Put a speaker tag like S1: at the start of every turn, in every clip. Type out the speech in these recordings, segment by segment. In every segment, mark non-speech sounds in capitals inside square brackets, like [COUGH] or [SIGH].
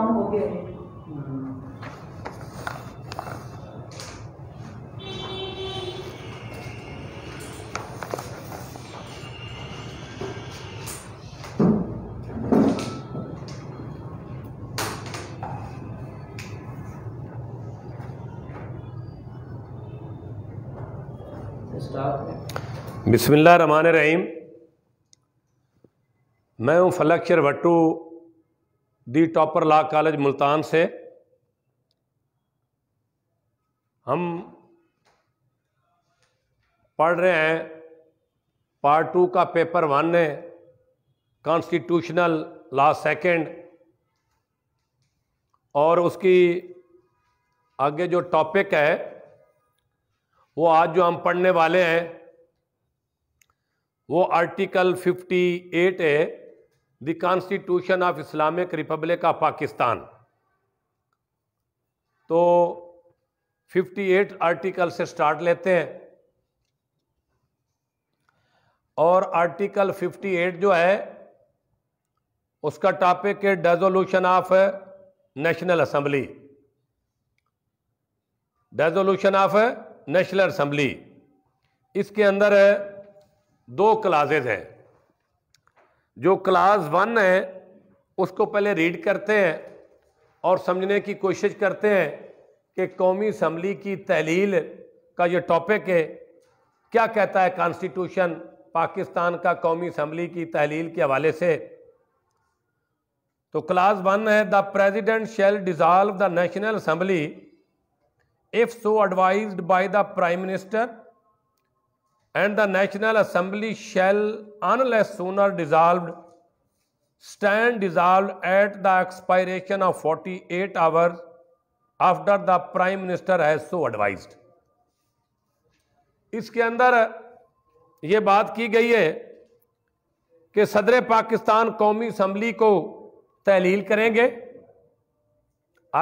S1: काम हो गए बिस्मिल्लाह रहमान रहीम मैं हूं Falakshar Bhattu the topper law college Multan से हम पढ़ रहे हैं पार्ट टू का पेपर वन है कॉन्स्टिट्यूशनल लॉ सेकंड और उसकी आगे जो टॉपिक है वो आज जो हम पढ़ने वाले हैं वो आर्टिकल 58 है the constitution of Islamic Republic of Pakistan तो 58 आर्टिकल से स्टार्ट लेते हैं और आर्टिकल 58 जो है उसका टॉपिक है dissolution of National Assembly dissolution of National Assembly इसके अंदर दो क्लाजेज हैं जो क्लास वन है उसको पहले रीड करते हैं और समझने की कोशिश करते हैं कि कौमी असम्बली की तहलील का ये टॉपिक है क्या कहता है कॉन्स्टिट्यूशन पाकिस्तान का कौमी असम्बली की तहलील के हवाले से तो क्लास वन है the President shall dissolve the National Assembly if so advised by the Prime Minister and the National Assembly shall, unless sooner dissolved, stand dissolved at the expiration of 48 hours after the Prime Minister has so advised. इसके अंदर ये बात की गई है कि सदर पाकिस्तान कौमी असम्बली को तहलील करेंगे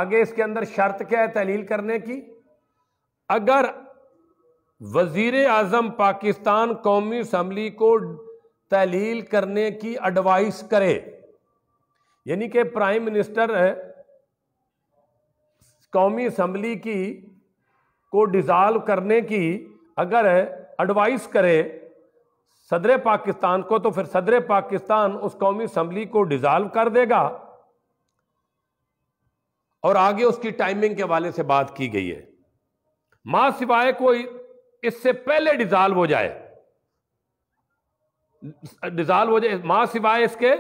S1: आगे इसके अंदर शर्त क्या है तहलील करने की अगर वजीर आजम पाकिस्तान कौमी असम्बली को तहलील करने की एडवाइस करे यानी कि प्राइम मिनिस्टर कौमी असम्बली की को डिज़ाल्व करने की अगर एडवाइस करे सदर पाकिस्तान को तो फिर सदर पाकिस्तान उस कौमी असम्बली को डिज़ाल्व कर देगा और आगे उसकी टाइमिंग के हवाले से बात की गई है माँ सिवाय कोई इससे पहले डिजॉल्व हो जाए डिजॉल्व हो जाए मां सिवाय इसके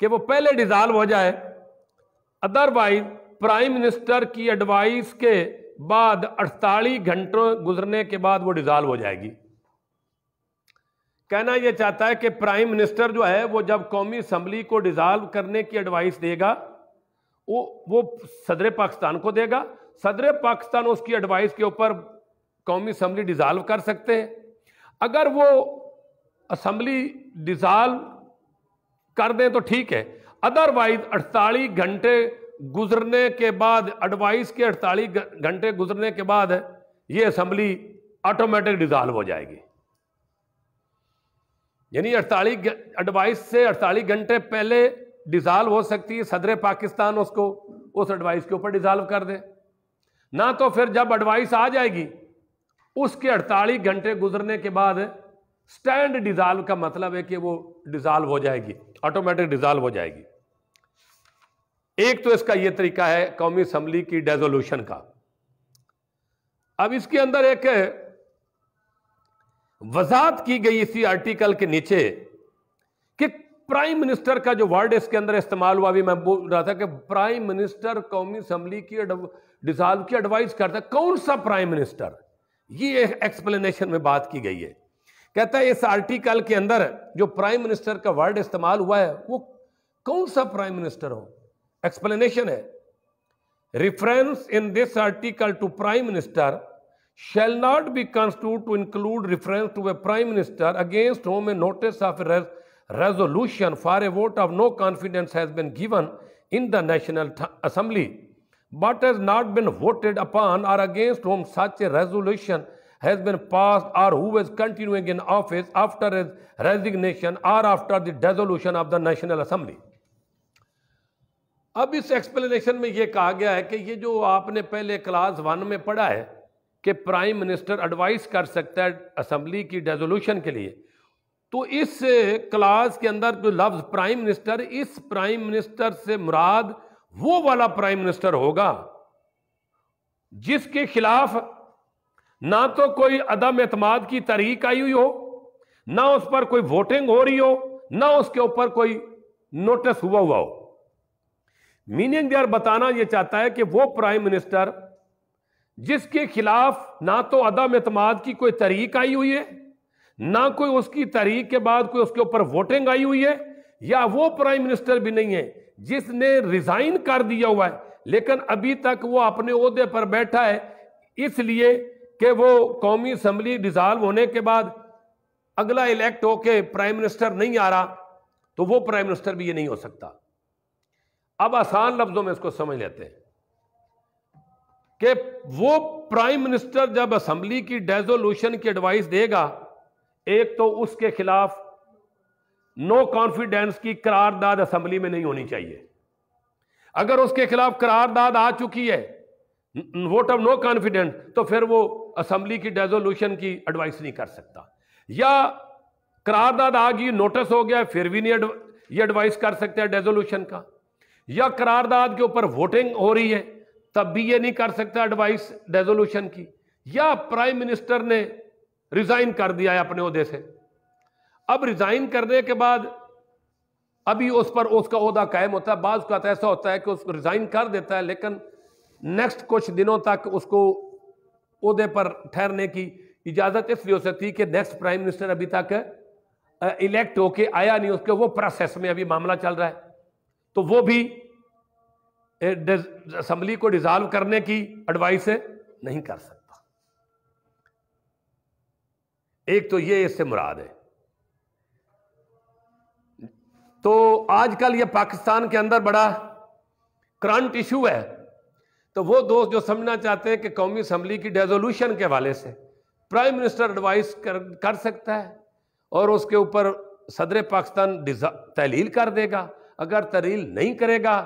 S1: कि वो पहले डिजॉल्व हो जाए अदरवाइज प्राइम मिनिस्टर की एडवाइस के बाद 48 घंटों गुजरने के बाद वो डिजॉल्व हो जाएगी कहना यह चाहता है कि प्राइम मिनिस्टर जो है वो जब कौमी असम्बली को डिजॉल्व करने की एडवाइस देगा वो वो सदर पाकिस्तान को देगा सदर पाकिस्तान उसकी एडवाइस के ऊपर कौमी असम्बली डिज़ाल्व कर सकते हैं अगर वो असम्बली डिज़ाल्व कर दें तो ठीक है अदरवाइज 48 घंटे गुजरने के बाद एडवाइस के 48 घंटे गुजरने के बाद ये असम्बली ऑटोमेटिक डिज़ाल्व हो जाएगी यानी अड़तालीस एडवाइस से अड़तालीस घंटे पहले डिज़ाल्व हो सकती है सदर पाकिस्तान उसको उस एडवाइस के ऊपर डिज़ाल्व कर दे ना तो फिर जब एडवाइस आ जाएगी उसके 48 घंटे गुजरने के बाद स्टैंड डिजाल्व का मतलब है कि वो डिजाल्व हो जाएगी ऑटोमेटिक डिजाल्व हो जाएगी एक तो इसका यह तरीका है कौमी असम्बली की डेजोल्यूशन का अब इसके अंदर एक वजात की गई इसी आर्टिकल के नीचे कि प्राइम मिनिस्टर का जो वर्ड इसके अंदर इस्तेमाल हुआ अभी मैं बोल रहा था कि प्राइम मिनिस्टर कौमी असम्बली की डिजॉल्व की एडवाइस करता है कौन सा प्राइम मिनिस्टर ये एक्सप्लेनेशन में बात की गई है कहता है इस आर्टिकल के अंदर जो प्राइम मिनिस्टर का वर्ड इस्तेमाल हुआ है वो कौन सा प्राइम मिनिस्टर हो एक्सप्लेनेशन है reference in this article to Prime Minister shall not be constitute to include reference to a Prime Minister against whom a notice of resolution for a vote of no confidence has been given in the national Assembly but has not been voted upon or against whom such a resolution has been passed or who is continuing in office after his resignation or after the dissolution of the National Assembly. अब इस explanation में ये कहा गया है कि ये जो आपने पहले क्लास वन में पढ़ा है कि प्राइम मिनिस्टर एडवाइस कर सकता है असम्बली की डेजोल्यूशन के लिए तो इस क्लास के अंदर जो लफ्ज़ प्राइम मिनिस्टर इस प्राइम मिनिस्टर से मुराद वो वाला प्राइम मिनिस्टर होगा जिसके खिलाफ ना तो कोई अदम एतमाद की तरीक आई हुई हो ना उस पर कोई वोटिंग हो रही हो ना उसके ऊपर कोई नोटिस हुआ हुआ हो मीनिंग देयर बताना यह चाहता है कि वो प्राइम मिनिस्टर जिसके खिलाफ ना तो अदम एतमाद की कोई तरीक आई हुई है ना कोई उसकी तरीक के बाद कोई उसके ऊपर वोटिंग आई हुई है या वो प्राइम मिनिस्टर भी नहीं है जिसने रिजाइन कर दिया हुआ है लेकिन अभी तक वो अपने अहदे पर बैठा है इसलिए कि वो कौमी असम्बली डिजॉल्व होने के बाद अगला इलेक्ट होके प्राइम मिनिस्टर नहीं आ रहा तो वो प्राइम मिनिस्टर भी ये नहीं हो सकता अब आसान लफ्ज़ों में इसको समझ लेते हैं कि वो प्राइम मिनिस्टर जब असम्बली की डेजोल्यूशन की एडवाइस देगा एक तो उसके खिलाफ नो कॉन्फिडेंस की करारदाद असेंबली में नहीं होनी चाहिए अगर उसके खिलाफ करारदाद आ चुकी है वोट ऑफ नो कॉन्फिडेंस तो फिर वो असम्बली की डेजोल्यूशन की एडवाइस नहीं कर सकता या करारदाद आ गई नोटिस हो गया फिर भी नहीं ये एडवाइस कर सकते हैं डेजोल्यूशन का या करारदाद के ऊपर वोटिंग हो रही है तब भी ये नहीं कर सकता एडवाइस डेजोल्यूशन की या प्राइम मिनिस्टर ने रिजाइन कर दिया है अपने अहदे से अब रिजाइन करने के बाद अभी उस पर उसका अहदा कायम होता है बाज का तो ऐसा होता है कि उसको रिज़ाइन कर देता है लेकिन नेक्स्ट कुछ दिनों तक उसको उहदे पर ठहरने की इजाज़त इसलिए हो सकती कि नेक्स्ट प्राइम मिनिस्टर अभी तक इलेक्ट होके आया नहीं उसके वो प्रोसेस में अभी मामला चल रहा है तो वो भी असम्बली को डिज़ाल्व करने की एडवाइस नहीं कर सकता एक तो ये इससे मुराद है तो आजकल ये पाकिस्तान के अंदर बड़ा करंट इशू है तो वो दोस्त जो समझना चाहते हैं कि कौमी असम्बली की डेजोल्यूशन के हवाले से प्राइम मिनिस्टर एडवाइस कर कर सकता है और उसके ऊपर सदर पाकिस्तान तहलील कर देगा अगर तहलील नहीं करेगा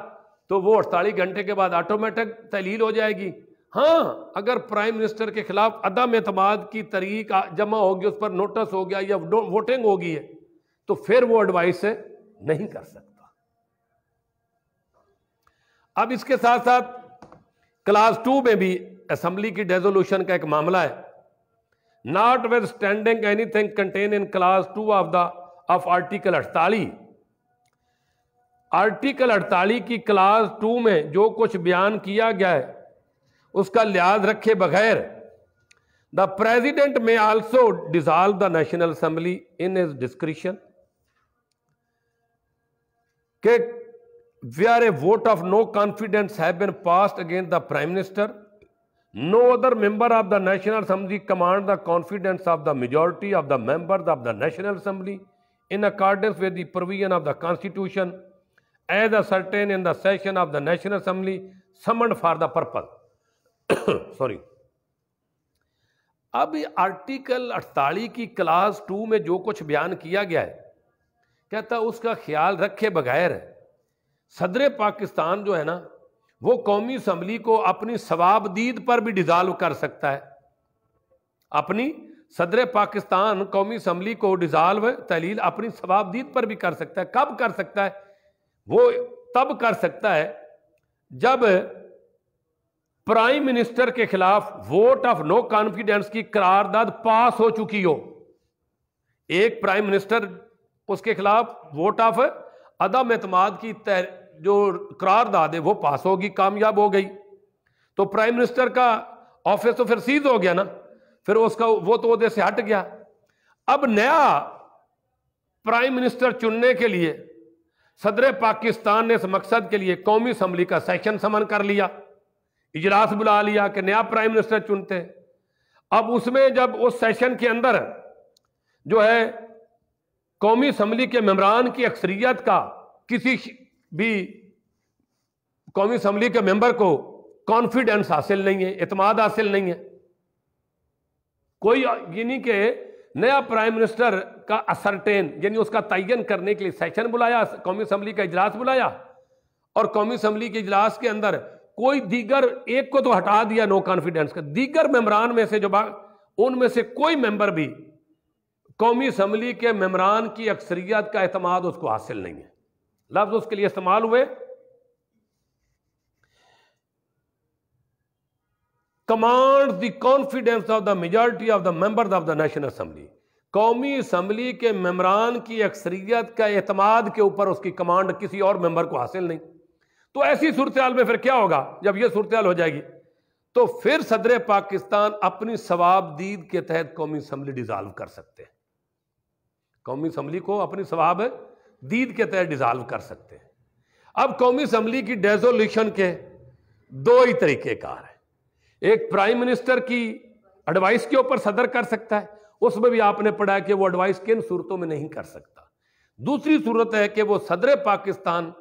S1: तो वो अड़तालीस घंटे के बाद ऑटोमेटिक तहलील हो जाएगी हाँ अगर प्राइम मिनिस्टर के खिलाफ अदम अतमाद की तरीक जमा होगी उस पर नोटिस हो गया या वोटिंग होगी है तो फिर वो एडवाइस नहीं कर सकता अब इसके साथ साथ क्लास टू में भी असेंबली की डेजोल्यूशन का एक मामला है notwithstanding anything contained in clause two of the of article अड़तालीस आर्टिकल अड़तालीस की क्लास टू में जो कुछ बयान किया गया है उसका लिहाज रखे बगैर the President may also dissolve the national Assembly in his discretion कि are a vote of no confidence have been passed against the Prime Minister no other member of the National Assembly command the confidence of the majority of the member of the national Assembly in accordance with the provision of the constitution as a in the session of the national Assembly summoned for the purpose [COUGHS] sorry अब article अड़ताली की clause to में जो कुछ बयान किया गया है कहता उसका ख्याल रखे बगैर सदर पाकिस्तान जो है ना वो कौमी असम्बली को अपनी सवाबदीद पर भी डिजॉल्व कर सकता है अपनी सदर पाकिस्तान कौमी असम्बली को डिजॉल्व तहलील अपनी सवाबदीद पर भी कर सकता है कब कर सकता है वो तब कर सकता है जब प्राइम मिनिस्टर के खिलाफ वोट ऑफ नो कॉन्फिडेंस की करारदाद पास हो चुकी हो एक प्राइम मिनिस्टर उसके खिलाफ वोट ऑफ अदम अतमाद की तहर जो करारदाद है वो पास होगी कामयाब हो गई तो प्राइम मिनिस्टर का ऑफिस तो फिर सीज हो गया ना फिर उसका वो तो उहदे से हट गया अब नया प्राइम मिनिस्टर चुनने के लिए सदर पाकिस्तान ने इस मकसद के लिए कौमी असम्बली का सेशन समन कर लिया इजलास बुला लिया कि नया प्राइम मिनिस्टर चुनते अब उसमें जब उस सेशन के अंदर जो है कौमी असम्बली के मेम्बरान की अक्सरियत का किसी भी कौमी असम्बली के मेंबर को कॉन्फिडेंस हासिल नहीं है इतमाद हासिल नहीं है कोई यानी कि नया प्राइम मिनिस्टर का असरटेन यानी उसका तयन करने के लिए सेशन बुलाया कौमी असम्बली का इजलास बुलाया और कौमी असम्बली के इजलास के अंदर कोई दीगर एक को तो हटा दिया नो कॉन्फिडेंस का दीगर मेम्बरान में से जो उनमें से कोई मेंबर भी कौमी असम्बली के ममरान की अक्सरियत का अहतमाद उसको हासिल नहीं है लफ्ज़ उसके लिए इस्तेमाल हुए command the confidence of the majority of the member of the National Assembly कौमी असम्बली के ममरान की अक्सरियत का अहतमाद के ऊपर उसकी कमांड किसी और मेंबर को हासिल नहीं तो ऐसी सूरत में फिर क्या होगा जब यह सूरत हो जाएगी तो फिर सदर पाकिस्तान अपनी सवाबदीद के तहत कौमी असम्बली डिजॉल्व कर सकते हैं कौमी असम्बली को अपनी स्वभाव दीद के तहत डिजॉल्व कर सकते हैं अब कौमी असम्बली की डेजोल्यूशन के दो ही तरीक़ेकार हैं एक प्राइम मिनिस्टर की एडवाइस के ऊपर सदर कर सकता है उसमें भी आपने पढ़ा है कि वो एडवाइस किन सूरतों में नहीं कर सकता दूसरी सूरत है कि वो सदर पाकिस्तान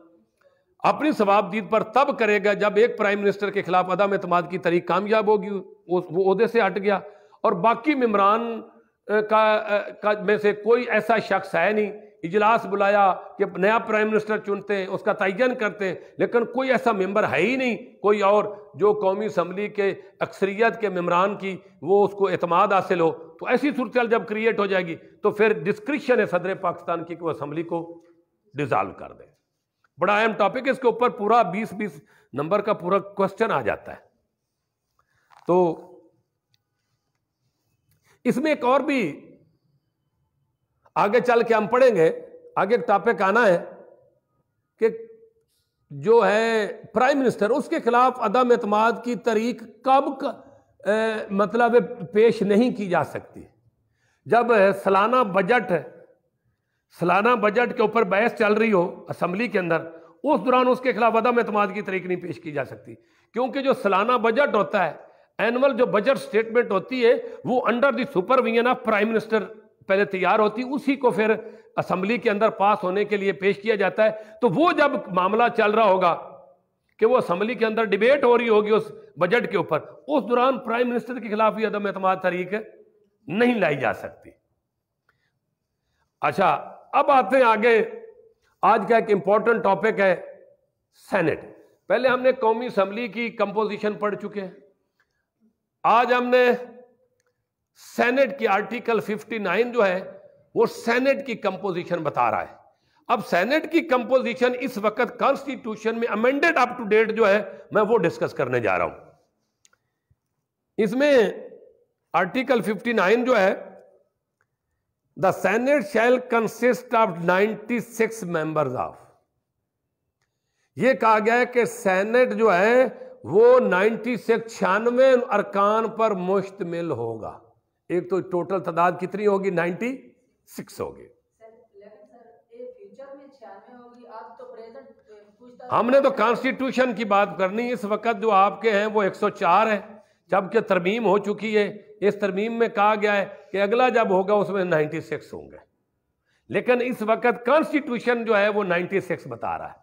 S1: अपनी स्वाबदीद पर तब करेगा जब एक प्राइम मिनिस्टर के खिलाफ अदम अतमाद की तरीक कामयाब होगी वो अहदे से हट गया और बाकी ममरान का, का में से कोई ऐसा शख्स है नहीं इजलास बुलाया कि नया प्राइम मिनिस्टर चुनते हैं उसका तयन करते हैं लेकिन कोई ऐसा मेंबर है ही नहीं कोई और जो कौमी असम्बली के अक्सरियत के मम्बरान की वो उसको अतमाद हासिल हो तो ऐसी सूरत जब क्रिएट हो जाएगी तो फिर डिस्क्रिप्शन है सदर पाकिस्तान की कि वह असम्बली को डिज़ाल्व कर दें बड़ा अहम टॉपिक इसके ऊपर पूरा बीस बीस नंबर का पूरा क्वेश्चन आ जाता है तो इसमें एक और भी आगे चल के हम पढ़ेंगे आगे एक टॉपिक आना है कि जो है प्राइम मिनिस्टर उसके खिलाफ अदम एतमाद की तरीक कब क, ए, मतलब पेश नहीं की जा सकती जब सालाना बजट सालाना बजट के ऊपर बहस चल रही हो असम्बली के अंदर उस दौरान उसके खिलाफ अदम एतमाद की तरीक नहीं पेश की जा सकती क्योंकि जो सालाना बजट होता है एनुअल जो बजट स्टेटमेंट होती है वो under the supervision of Prime Minister पहले तैयार होती उसी को फिर असम्बली के अंदर पास होने के लिए पेश किया जाता है तो वो जब मामला चल रहा होगा कि वो असेंबली के अंदर डिबेट हो रही होगी उस बजट के ऊपर उस दौरान प्राइम मिनिस्टर के खिलाफ भी अदम एतम तरीक नहीं लाई जा सकती अच्छा अब आते हैं आगे आज का एक इंपॉर्टेंट टॉपिक है सेनेट पहले हमने कौमी असम्बली की कंपोजिशन पढ़ चुके हैं आज हमने सेनेट की आर्टिकल 59 जो है वो सेनेट की कंपोजिशन बता रहा है अब सेनेट की कंपोजिशन इस वक्त कॉन्स्टिट्यूशन में अमेंडेड अप टू डेट जो है मैं वो डिस्कस करने जा रहा हूं इसमें आर्टिकल 59 जो है the Senate shall consist of 96 six members of ये कहा गया है कि सेनेट जो है वो नाइन्टी से छियानवे अरकान पर मुश्तमिल होगा एक तो टोटल तादाद कितनी होगी नाइन्टी सिक्स होगी तो हमने तो कॉन्स्टिट्यूशन की बात करनी इस वक्त जो आपके हैं वो 104 है जबकि तरमीम हो चुकी है इस तरमीम में कहा गया है कि अगला जब होगा उसमें 96 होंगे लेकिन इस वक्त कॉन्स्टिट्यूशन जो है वो 96 बता रहा है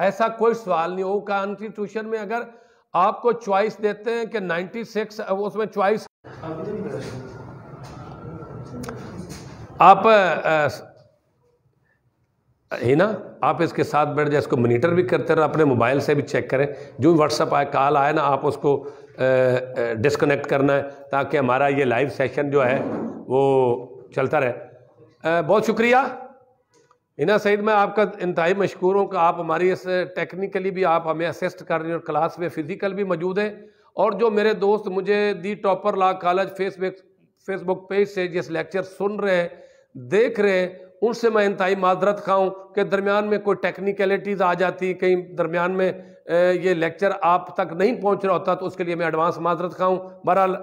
S1: ऐसा कोई सवाल नहीं हो कॉन्स्टिट्यूशन में अगर आपको चॉइस देते हैं कि 96 उसमें चॉइस आप ही ना आप इसके साथ बैठ जाए इसको मोनिटर भी करते रहो अपने मोबाइल से भी चेक करें जो व्हाट्सअप आए कॉल आए ना आप उसको डिस्कनेक्ट करना है ताकि हमारा ये लाइव सेशन जो है वो चलता रहे आ, बहुत शुक्रिया इना सईद मैं आपका इंतहाई मशहूर हूँ कि आप हमारी इस टेक्निकली भी आप हमें असिस्ट कर रही हैं और क्लास में फ़िज़िकल भी मौजूद है और जो मेरे दोस्त मुझे the topper law college Facebook Facebook page से जिस लेक्चर सुन रहे हैं देख रहे हैं उनसे मैं इंतहाई माजरत खाऊँ कि दरमियान में कोई टेक्निकलिटीज़ आ जाती कहीं दरमियान में ये लेक्चर आप तक नहीं पहुँच रहा होता तो उसके लिए मैं एडवांस माजरत खाऊँ बहरहाल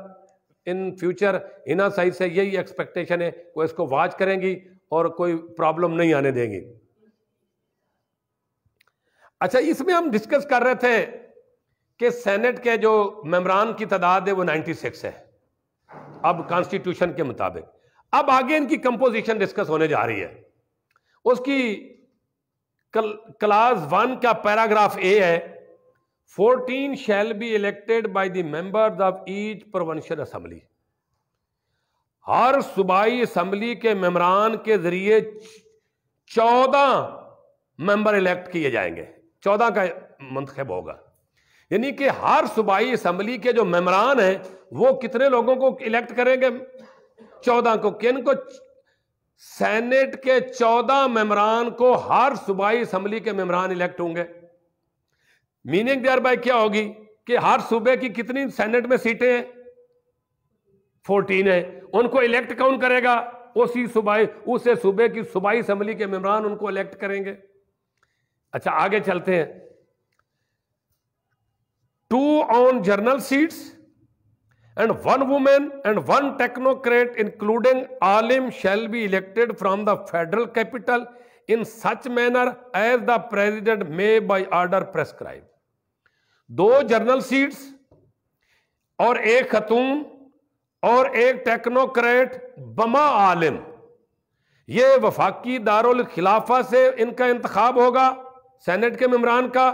S1: इन फ्यूचर हिना सही से यही एक्सपेक्टेशन है वो इसको वाच करेंगी और कोई प्रॉब्लम नहीं आने देंगे अच्छा इसमें हम डिस्कस कर रहे थे कि सेनेट के जो मेम्बरान की तादाद है वो 96 है अब कॉन्स्टिट्यूशन के मुताबिक अब आगे इनकी कंपोजिशन डिस्कस होने जा रही है उसकी कल, क्लास वन का पैराग्राफ ए है 14 shall be elected by the members of each provincial assembly हर सूबाई असम्बली के मेम्बरान के जरिए चौदह मेंबर इलेक्ट किए जाएंगे चौदह का मंतखब होगा यानी कि हर सूबाई असम्बली के जो मेम्बरान हैं वो कितने लोगों को इलेक्ट करेंगे चौदह को किन को सेनेट के चौदह मेम्बरान को हर सूबाई असम्बली के मेम्बरान इलेक्ट होंगे मीनिंग देर बाय क्या होगी कि हर सूबे की कितनी सेनेट में सीटें हैं फोर्टीन है उनको इलेक्ट कौन करेगा उसी सुबह उसे सूबे की सूबाई असम्बली के मेम्बरान उनको इलेक्ट करेंगे अच्छा आगे चलते हैं two on general seats and one women and one technocrat including आलिम shall be elected from the Federal Capital in such manner as the President may by order prescribe दो जर्नल सीट्स और एक खतून और एक टेक्नोक्रेट बमा आलिम ये वफाकी दारुल खिलाफा से इनका इंतखब होगा सेनेट के मेम्बरान का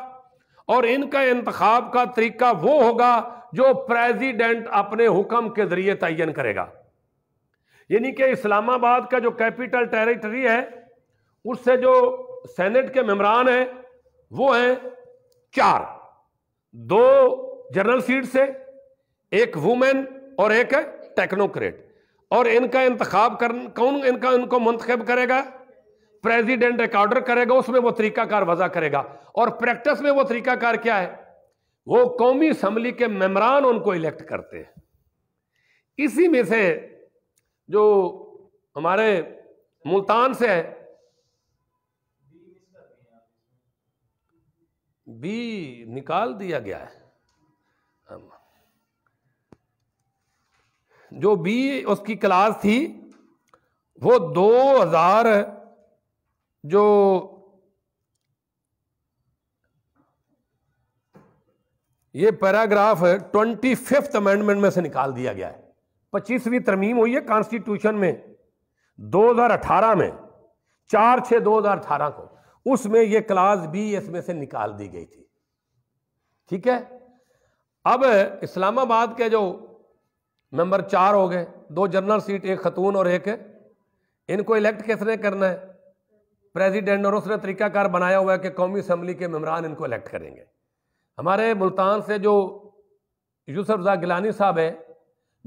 S1: और इनका इंतखब का तरीका वो होगा जो प्रेजिडेंट अपने हुक्म के जरिए तयन करेगा यानी कि इस्लामाबाद का जो कैपिटल टेरिटरी है उससे जो सेनेट के ममरान हैं वो हैं चार दो जनरल सीट से एक वुमेन और एक है टेक्नोक्रेट और इनका इंतखब कर कौन इनका इनको मंतखब करेगा प्रेसिडेंट एक ऑर्डर करेगा उसमें वो तरीकाकार वजह करेगा और प्रैक्टिस में वो तरीकाकार क्या है वो कौमी असम्बली के मेम्बरान उनको इलेक्ट करते हैं इसी में से जो हमारे मुल्तान से है बी निकाल दिया गया है जो बी उसकी क्लास थी वो 2000 जो ये पैराग्राफ ट्वेंटी फिफ्थ अमेंडमेंट में से निकाल दिया गया है पच्चीसवीं तरमीम हुई है कॉन्स्टिट्यूशन में 2018 में चार दो हजार अठारह को उसमें यह क्लास बी इसमें से निकाल दी गई थी ठीक है अब इस्लामाबाद के जो मेंबर चार हो गए दो जनरल सीट एक खतून और एक है इनको इलेक्ट किसने करना है प्रेसिडेंट और उसने तरीकाकार बनाया हुआ है कि कौमी असम्बली के मेम्बरान इनको इलेक्ट करेंगे हमारे मुल्तान से जो यूसफा गिलानी साहब हैं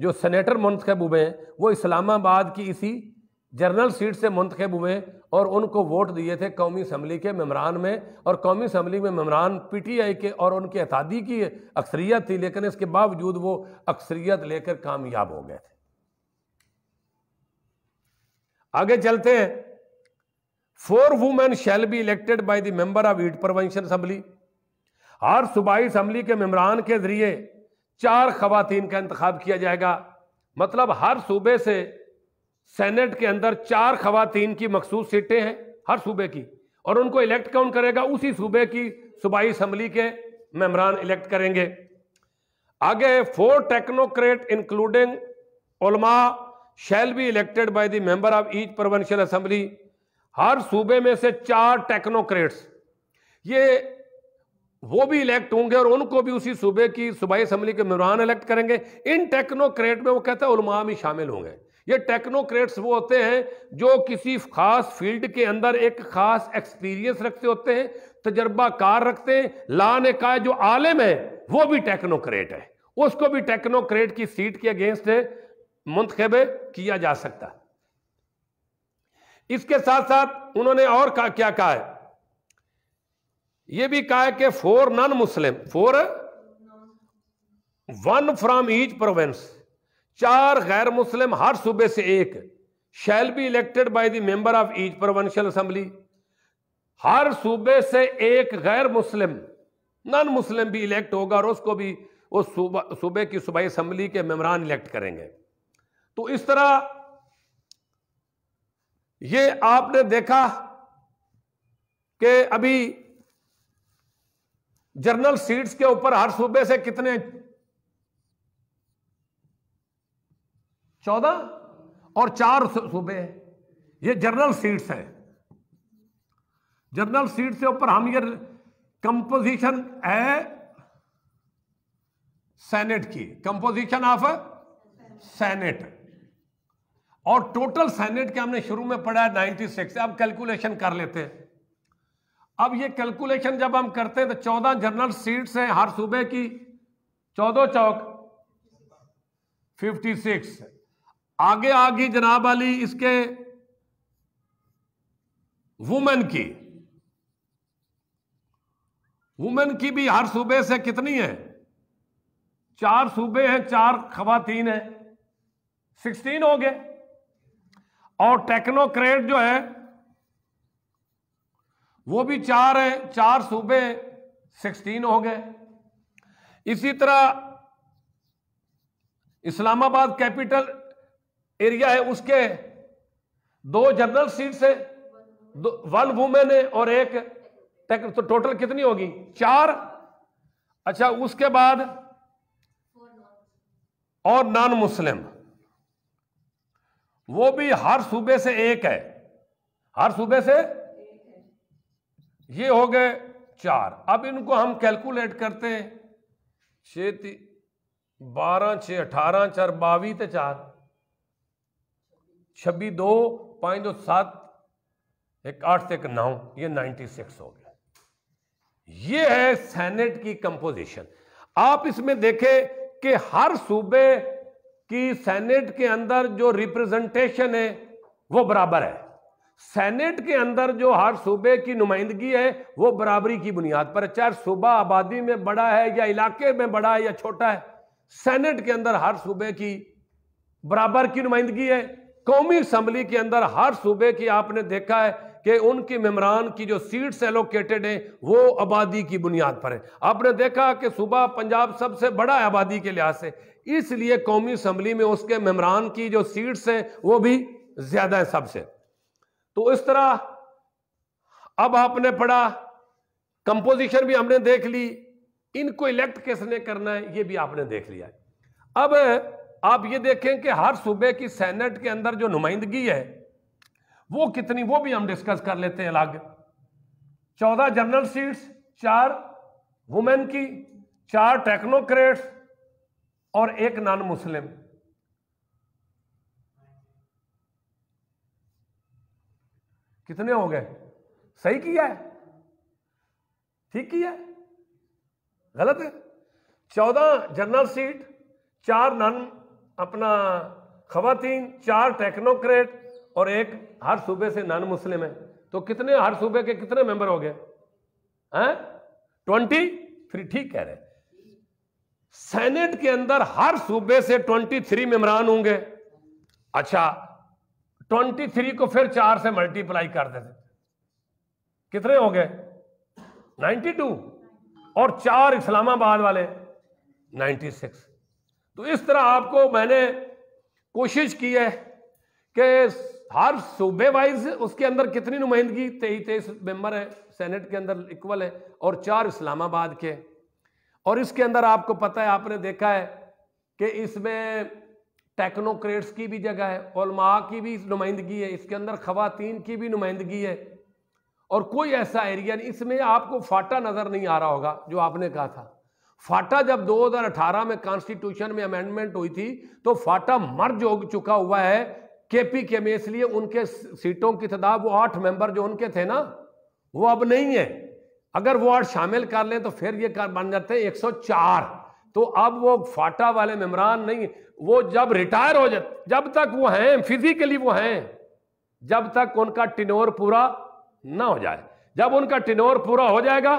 S1: जो सेनेटर मुंतखब हुए हैं वो इस्लामाबाद की इसी जनरल सीट से मुंतखब हुए और उनको वोट दिए थे कौमी असम्बली के ममरान में और कौमी असम्बली में ममरान पी टी आई के और उनकी अतादी की अक्सरियत थी लेकिन इसके बावजूद वो अक्सरियत लेकर कामयाब हो गए थे आगे चलते हैं four women shall be elected by the of each provincial assembly हर सूबाई असम्बली के ममरान के जरिए चार खवतिन का इंतखब किया जाएगा मतलब हर सूबे से सेनेट के अंदर चार खातन की मखसूस सीटें हैं हर सूबे की और उनको इलेक्ट कौन करेगा उसी सूबे की सूबाई असम्बली के मेम्बरान इलेक्ट करेंगे आगे फोर टेक्नोक्रेट इंक्लूडिंग ओलमा shall be elected by the member of each provincial assembly हर सूबे में से चार टेक्नोक्रेट्स ये वो भी इलेक्ट होंगे और उनको भी उसी सूबे की सूबाई असम्बली के मेम्बरान इलेक्ट करेंगे इन टेक्नोक्रेट में वो कहता है उलमा भी शामिल होंगे ये टेक्नोक्रेट्स वो होते हैं जो किसी खास फील्ड के अंदर एक खास एक्सपीरियंस रखते होते हैं तजर्बाकार रखते हैं ला ने कहा जो आलिम है वो भी टेक्नोक्रेट है उसको भी टेक्नोक्रेट की सीट के अगेंस्ट मुंतखब किया जा सकता इसके साथ साथ उन्होंने और का, क्या कहा है यह भी कहा है कि four non Muslim four one from each province चार गैर मुस्लिम हर सूबे से एक shall be elected by the member of each provincial assembly हर सूबे से एक गैर मुस्लिम नॉन मुस्लिम भी इलेक्ट होगा और उसको भी उस सूबे की सूबाई असम्बली के मेम्बरान इलेक्ट करेंगे तो इस तरह ये आपने देखा कि अभी जर्नल सीट्स के ऊपर हर सूबे से कितने चौदह और चार सूबे ये जनरल सीट्स हैं जनरल सीट से ऊपर हम ये कंपोजिशन है सेनेट की कंपोजिशन ऑफ सेनेट और टोटल सेनेट के हमने शुरू में पढ़ा है सिक्स अब कैलकुलेशन कर लेते हैं अब ये कैलकुलेशन जब हम करते हैं तो चौदह जनरल सीट्स हैं हर सूबे की चौदह चौक फिफ्टी सिक्स आगे आ गई जनाब अली इसके वुमेन की वुमेन की भी हर सूबे से कितनी है चार सूबे हैं चार खवातीन हैं सिक्सटीन हो गए और टेक्नोक्रेट जो है वो भी चार हैं चार सूबे सिक्सटीन हो गए इसी तरह इस्लामाबाद कैपिटल एरिया है उसके दो जनरल सीट है वन वुमेन है और एक तो टोटल कितनी होगी चार अच्छा उसके बाद और नॉन मुस्लिम वो भी हर सूबे से एक है हर सूबे से ये हो गए चार अब इनको हम कैलकुलेट करते हैं बारह छ अठारह चार बावी तो चार छब्बी दो पाँच दो सात एक आठ से एक नौ ये नाइन्टी सिक्स हो गया ये है सेनेट की कंपोजिशन आप इसमें देखें कि हर सूबे की सेनेट के अंदर जो रिप्रेजेंटेशन है वो बराबर है सेनेट के अंदर जो हर सूबे की नुमाइंदगी है वो बराबरी की बुनियाद पर चाहे सूबा आबादी में बड़ा है या इलाके में बड़ा है या छोटा है सेनेट के अंदर हर सूबे की बराबर की नुमाइंदगी है कौमी असम्बली के अंदर हर सूबे की आपने देखा है कि उनकी मेम्बरान की जो सीट्स एलोकेटेड हैं वो आबादी की बुनियाद पर है आपने देखा कि सुबह पंजाब सबसे बड़ा है आबादी के लिहाज से इसलिए कौमी असम्बली में उसके मेम्बरान की जो सीट्स हैं वो भी ज़्यादा है सबसे तो इस तरह अब आपने पढ़ा कंपोजिशन भी हमने देख ली इनको इलेक्ट किसने करना है ये भी आपने देख लिया अब आप ये देखें कि हर सूबे की सेनेट के अंदर जो नुमाइंदगी है वो कितनी वो भी हम डिस्कस कर लेते हैं अलग चौदह जनरल सीट्स चार वुमेन की चार टेक्नोक्रेट्स और एक नॉन मुस्लिम कितने हो गए सही किया है ठीक किया है गलत है चौदह जनरल सीट चार नॉन अपना खवतिन चार टेक्नोक्रेट और एक हर सूबे से नॉन मुस्लिम है तो कितने हर सूबे के कितने मेंबर हो गए हैं ट्वेंटी थ्री ठीक कह रहे सेनेट के अंदर हर सूबे से ट्वेंटी थ्री मेम्बरान होंगे अच्छा ट्वेंटी थ्री को फिर चार से मल्टीप्लाई कर देते कितने हो गए नाइन्टी टू और चार इस्लामाबाद वाले नाइन्टी सिक्स तो इस तरह आपको मैंने कोशिश की है कि हर सूबे वाइज उसके अंदर कितनी नुमाइंदगी तेईस तेईस मेंबर है सेनेट के अंदर इक्वल है और चार इस्लामाबाद के और इसके अंदर आपको पता है आपने देखा है कि इसमें टेक्नोक्रेट्स की भी जगह है ओलमा की भी नुमाइंदगी है इसके अंदर खवतिन की भी नुमाइंदगी है और कोई ऐसा एरिया नहीं इसमें आपको फाटा नज़र नहीं आ रहा होगा जो आपने कहा था फाटा जब 2018 में कॉन्स्टिट्यूशन में अमेंडमेंट हुई थी तो फाटा मर्ज हो चुका हुआ है केपी के में इसलिए उनके सीटों की तादाद वो आठ मेंबर जो उनके थे ना वो अब नहीं है अगर वो आठ शामिल कर लें तो फिर ये कर बन जाते हैं 104 तो अब वो फाटा वाले मेम्बरान नहीं वो जब रिटायर हो जाते जब तक वो हैं फिजिकली वो हैं जब तक उनका टिनोर पूरा ना हो जाए जब उनका टिनोर पूरा हो जाएगा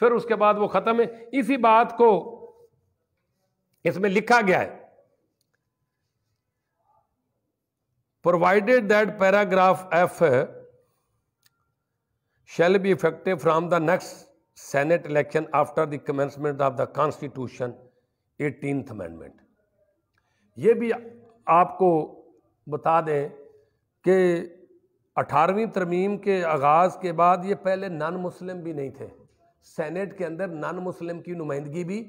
S1: फिर उसके बाद वो खत्म है इसी बात को इसमें लिखा गया है provided that paragraph F shall be effective from the next Senate election after the commencement of the Constitution Eighteenth Amendment ये भी आपको बता दें कि अठारहवीं तरमीम के आगाज के बाद ये पहले नॉन मुस्लिम भी नहीं थे सेनेट के अंदर नॉन मुस्लिम की नुमाइंदगी भी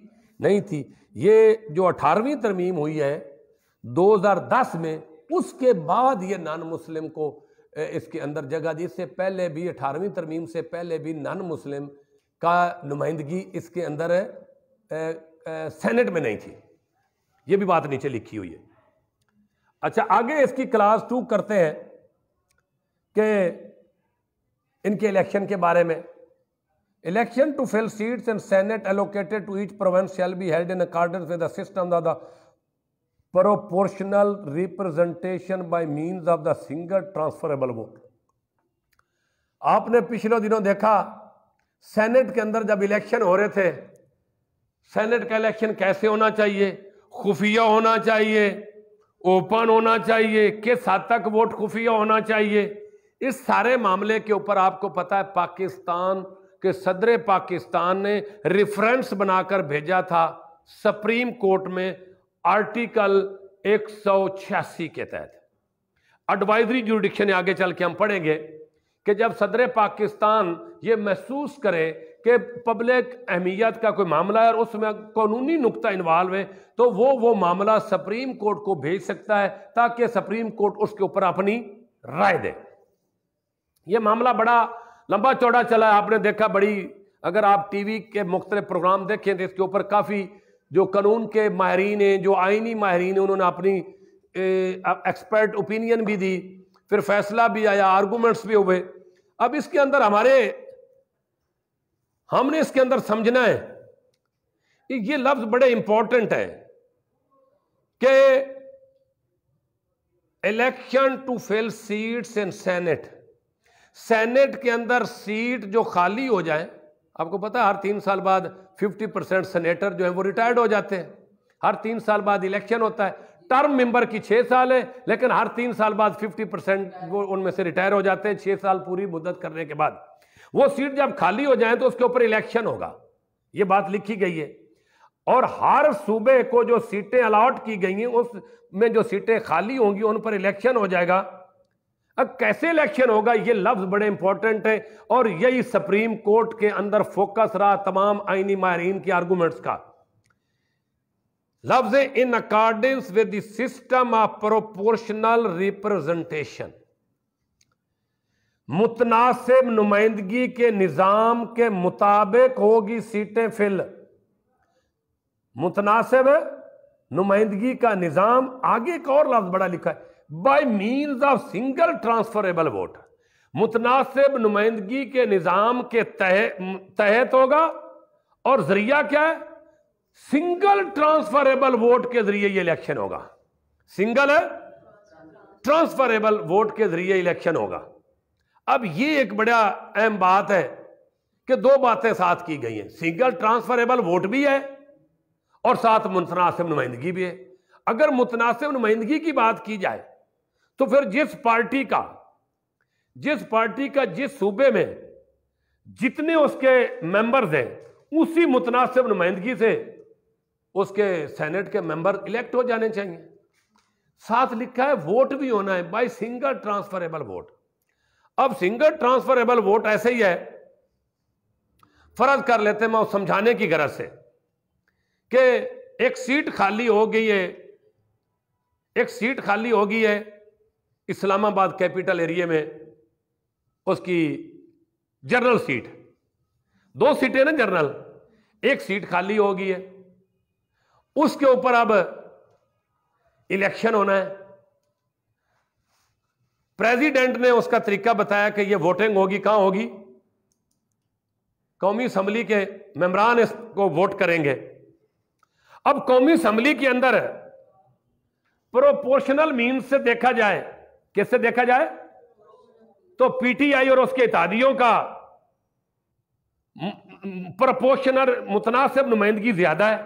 S1: नहीं थी ये जो अठारहवीं तरमीम हुई है 2010 में उसके बाद ये नॉन मुस्लिम को इसके अंदर जगह दी इससे पहले भी अठारहवीं तरमीम से पहले भी नॉन मुस्लिम का नुमाइंदगी इसके अंदर सेनेट में नहीं थी ये भी बात नीचे लिखी हुई है अच्छा आगे इसकी क्लास टू करते हैं कि इनके इलेक्शन के बारे में election to fill seats and Senate allocated to each province shall be held in accordance with the system of the proportional representation by means of the single transferable vote आपने पिछले दिनों देखा सेनेट के अंदर जब इलेक्शन हो रहे थे सेनेट का इलेक्शन कैसे होना चाहिए खुफिया होना चाहिए ओपन होना चाहिए किस हद तक वोट खुफिया होना चाहिए इस सारे मामले के ऊपर आपको पता है पाकिस्तान कि सदर पाकिस्तान ने रेफरेंस बनाकर भेजा था सुप्रीम कोर्ट में आर्टिकल छियासी के तहत एडवाइजरी जुडिक्शन आगे चल के हम पढ़ेंगे कि जब सदर पाकिस्तान ये महसूस करे कि पब्लिक अहमियत का कोई मामला है और उसमें कानूनी नुकता इन्वॉल्व है तो वो वो मामला सुप्रीम कोर्ट को भेज सकता है ताकि सुप्रीम कोर्ट उसके ऊपर अपनी राय दे ये मामला बड़ा लंबा चौड़ा चला आपने देखा बड़ी अगर आप टीवी के मुख्तल प्रोग्राम देखें तो इसके ऊपर काफ़ी जो कानून के माहरीन हैं जो आइनी माहरीन हैं उन्होंने अपनी एक्सपर्ट ओपिनियन भी दी फिर फैसला भी आया आर्गूमेंट्स भी हुए अब इसके अंदर हमारे हमने इसके अंदर समझना है कि ये लफ्ज़ बड़े इंपॉर्टेंट है कि election to fill seats in Senate senate के अंदर सीट जो खाली हो जाए आपको पता है हर तीन साल बाद 50 परसेंट सेनेटर जो है वो रिटायर्ड हो जाते हैं हर तीन साल बाद इलेक्शन होता है टर्म मेंबर की छह साल है लेकिन हर तीन साल बाद 50 परसेंट वो उनमें से रिटायर हो जाते हैं छह साल पूरी मुद्दत करने के बाद वो सीट जब खाली हो जाए तो उसके ऊपर इलेक्शन होगा ये बात लिखी गई है और हर सूबे को जो सीटें अलाट की गई हैं उसमें जो सीटें खाली होंगी उन पर इलेक्शन हो जाएगा अब कैसे इलेक्शन होगा ये लफ्ज बड़े इंपॉर्टेंट है और यही सुप्रीम कोर्ट के अंदर फोकस रहा तमाम आईनी माहरीन के आर्गूमेंट्स का लफ्ज in according with the system of proportional representation मुतनासिब नुमाइंदगी के निज़ाम के मुताबिक होगी सीटें फिल मुतनासिब नुमाइंदगी का निज़ाम आगे एक और लफ्ज बड़ा लिखा है by means of single transferable vote मुतनासिब नुमाइंदगी के निज़ाम के तह तहत होगा और जरिया क्या है सिंगल ट्रांसफरेबल वोट के जरिए यह इलेक्शन होगा सिंगल ट्रांसफरेबल वोट के जरिए इलेक्शन होगा अब यह एक बड़ा अहम बात है कि दो बातें साथ की गई हैं सिंगल ट्रांसफरेबल वोट भी है और साथ मुतनासिब नुमाइंदगी भी है अगर मुतनासिब नुमाइंदगी की बात की जाए तो फिर जिस पार्टी का जिस पार्टी का जिस सूबे में जितने उसके मेंबर्स हैं उसी मुतनासिब नुमाइंदगी से उसके सेनेट के मेंबर इलेक्ट हो जाने चाहिए साथ लिखा है वोट भी होना है बाय सिंगल ट्रांसफरेबल वोट अब सिंगल ट्रांसफरेबल वोट ऐसे ही है फर्ज कर लेते हैं मैं समझाने की गरज से कि एक सीट खाली हो गई है एक सीट खाली हो गई है इस्लामाबाद कैपिटल एरिया में उसकी जनरल सीट दो सीटें ना जनरल एक सीट खाली होगी है उसके ऊपर अब इलेक्शन होना है प्रेसिडेंट ने उसका तरीका बताया कि ये वोटिंग होगी कहां होगी कौमी असम्बली के मेम्बरान इसको वोट करेंगे अब कौमी असम्बली के अंदर प्रोपोर्शनल मीन से देखा जाए किससे देखा जाए तो पीटीआई और उसके इतादियों का प्रपोशनर मुतनासिब नुमाइंदगी ज्यादा है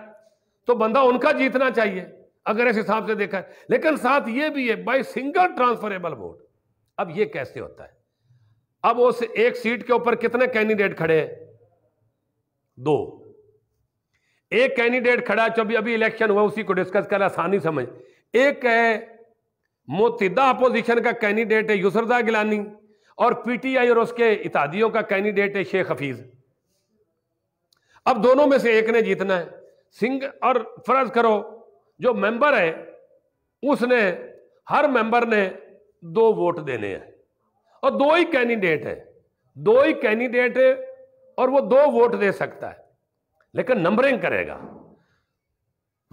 S1: तो बंदा उनका जीतना चाहिए अगर इस हिसाब से देखा है लेकिन साथ ये भी है बाई सिंगल ट्रांसफरेबल वोट अब ये कैसे होता है अब उस एक सीट के ऊपर कितने कैंडिडेट खड़े हैं दो एक कैंडिडेट खड़ा है जो भी अभी इलेक्शन हुआ उसी को डिस्कस कर आसानी समझ एक है मोतिदा अपोजिशन का कैंडिडेट है युसरदा गिलानी और पीटीआई और उसके इतादियों का कैंडिडेट है शेख हफीज अब दोनों में से एक ने जीतना है सिंह और फर्ज करो जो मेंबर है उसने हर मेंबर ने दो वोट देने हैं और दो ही कैंडिडेट है दो ही कैंडिडेट है और वो दो वोट दे सकता है लेकिन नंबरिंग करेगा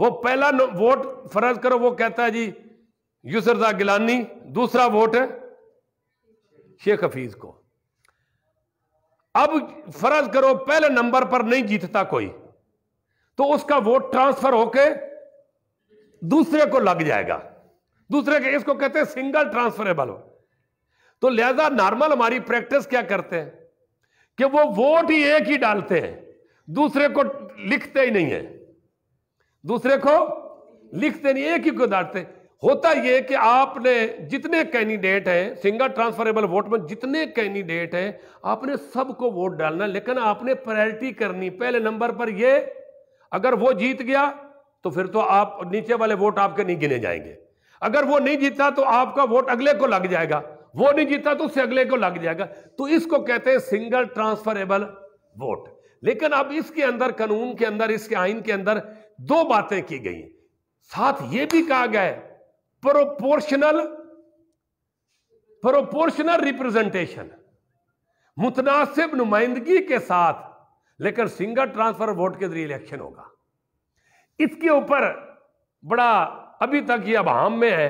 S1: वो पहला वोट फर्ज करो वो कहता है जी यूसरजा गिलानी दूसरा वोट है शेख हफीज को अब फर्ज करो पहले नंबर पर नहीं जीतता कोई तो उसका वोट ट्रांसफर होके दूसरे को लग जाएगा दूसरे के इसको कहते हैं सिंगल ट्रांसफरेबल हो तो लिहाजा नॉर्मल हमारी प्रैक्टिस क्या करते हैं कि वो वोट ही एक ही डालते हैं दूसरे को लिखते ही नहीं है दूसरे को लिखते नहीं एक ही को डालते हैं होता यह कि आपने जितने कैंडिडेट हैं सिंगल ट्रांसफरेबल वोट में जितने कैंडिडेट हैं आपने सबको वोट डालना लेकिन आपने प्रायोरिटी करनी पहले नंबर पर यह अगर वो जीत गया तो फिर तो आप नीचे वाले वोट आपके नहीं गिने जाएंगे अगर वो नहीं जीता तो आपका वोट अगले को लग जाएगा वो नहीं जीता तो उससे अगले को लग जाएगा तो इसको कहते हैं सिंगल ट्रांसफरेबल वोट लेकिन अब इसके अंदर कानून के अंदर इसके आइन के अंदर दो बातें की गई साथ ये भी कहा गया है प्रोपोर्शनल प्रोपोर्शनल रिप्रेजेंटेशन मुतनासिब नुमाइंदगी के साथ लेकिन सिंगल ट्रांसफर वोट के जरिए इलेक्शन होगा इसके ऊपर बड़ा अभी तक ये हम में है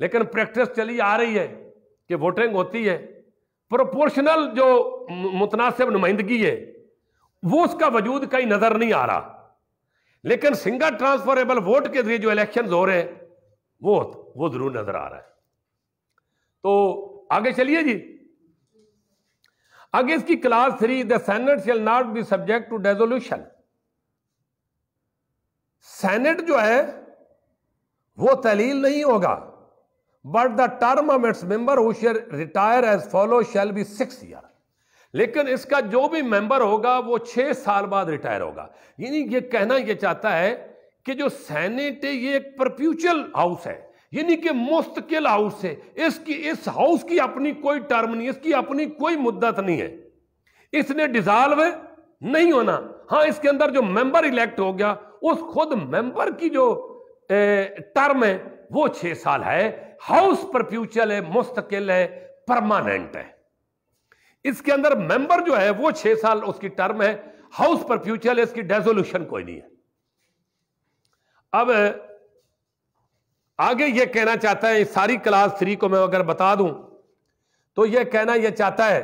S1: लेकिन प्रैक्टिस चली आ रही है कि वोटिंग होती है प्रोपोर्शनल जो मुतनासिब नुमाइंदगी है वो उसका वजूद कहीं नजर नहीं आ रहा लेकिन सिंगल ट्रांसफरेबल वोट के जरिए जो इलेक्शन हो रहे हैं वो वो जरूर नजर आ रहा है तो आगे चलिए जी आगे इसकी clause three the Senate shall not be subject to resolution Senate जो है वो तहलील नहीं होगा but the term of its member who retire as follow shall be six year लेकिन इसका जो भी मेंबर होगा वो छह साल बाद रिटायर होगा यानी ये कहना ये चाहता है कि जो सैनेट है ये एक परप्यूचुअल हाउस है यानी कि मुस्तकिल हाउस है इसकी इस हाउस की अपनी कोई टर्म नहीं इसकी अपनी कोई मुद्दत नहीं है इसने डिजॉल्व नहीं होना हाँ इसके अंदर जो मेंबर इलेक्ट हो गया उस खुद मेंबर की जो ए, टर्म है वो छह साल है हाउस परप्यूचुअल है मुस्तकिल है परमानेंट है इसके अंदर मेंबर जो है वो छह साल उसकी टर्म है हाउस परप्यूचुअल है इसकी डेजोल्यूशन कोई नहीं है अब आगे यह कहना चाहता है सारी क्लास थ्री को मैं अगर बता दूं तो यह कहना यह चाहता है